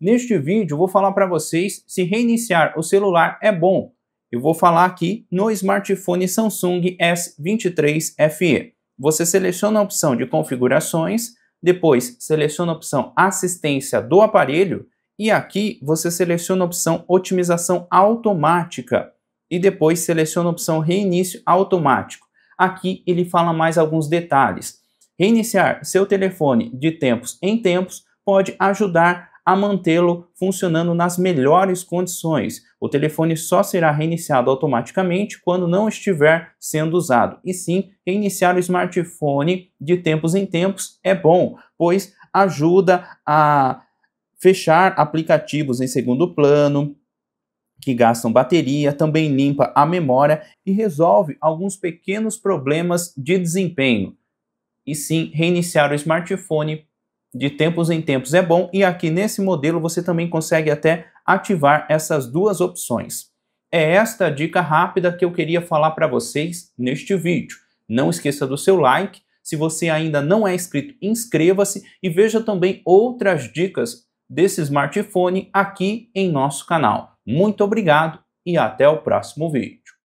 Neste vídeo eu vou falar para vocês se reiniciar o celular é bom. Eu vou falar aqui no smartphone Samsung S23 FE. Você seleciona a opção de configurações, depois seleciona a opção assistência do aparelho e aqui você seleciona a opção otimização automática e depois seleciona a opção Reinício Automático. Aqui ele fala mais alguns detalhes. Reiniciar seu telefone de tempos em tempos pode ajudar a mantê-lo funcionando nas melhores condições. O telefone só será reiniciado automaticamente quando não estiver sendo usado. E sim, reiniciar o smartphone de tempos em tempos é bom, pois ajuda a fechar aplicativos em segundo plano, que gastam bateria, também limpa a memória e resolve alguns pequenos problemas de desempenho. E sim, reiniciar o smartphone de tempos em tempos é bom e aqui nesse modelo você também consegue até ativar essas duas opções. É esta dica rápida que eu queria falar para vocês neste vídeo. Não esqueça do seu like, se você ainda não é inscrito, inscreva-se e veja também outras dicas desse smartphone aqui em nosso canal. Muito obrigado e até o próximo vídeo.